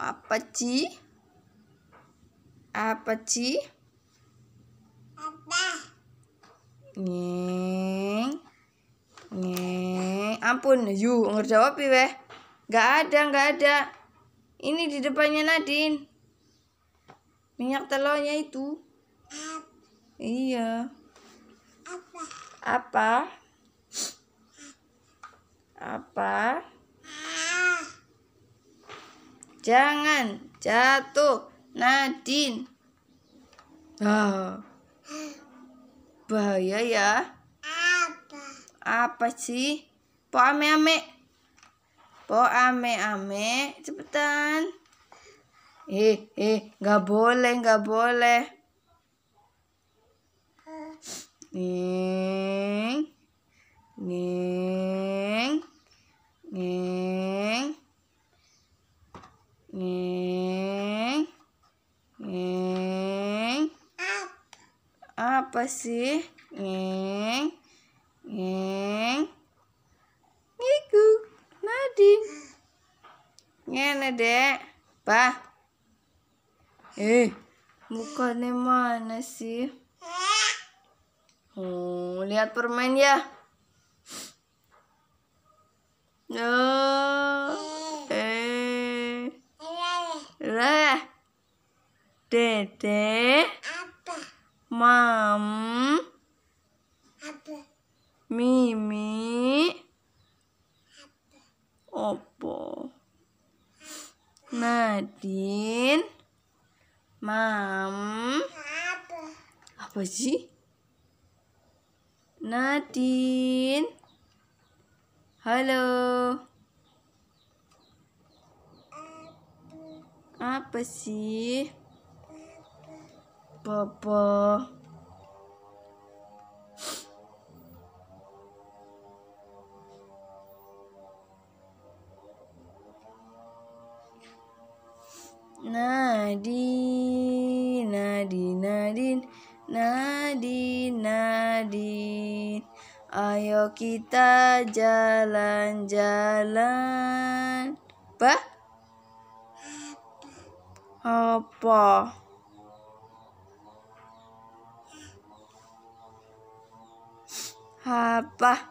apa ci Apa? ci apa Nyeng. Nyeng. Ampun, yu ngerjawab ya, weh. Gak ada, nggak ada. Ini di depannya Nadine. Minyak telurnya itu. Apa? Iya. Apa? Apa? Apa? Jangan jatuh, Nadine. Ah, bahaya ya. Apa? Apa sih? Po ame-ame. Po ame-ame, cepetan. Eh, eh, nggak boleh, nggak boleh. Nih. Eh. Eh. ngeng ngeng apa sih ngeng ngeng ngiku Nadin ngene dek bah eh mukanya mana sih oh lihat permen ya no oh. lah dede apa mam apa mimi apa opo nadin mam apa apa sih Nadin, halo apa sih Bobo Nadin Nadin Nadin Nadin Nadin Ayo kita jalan-jalan Bah apa apa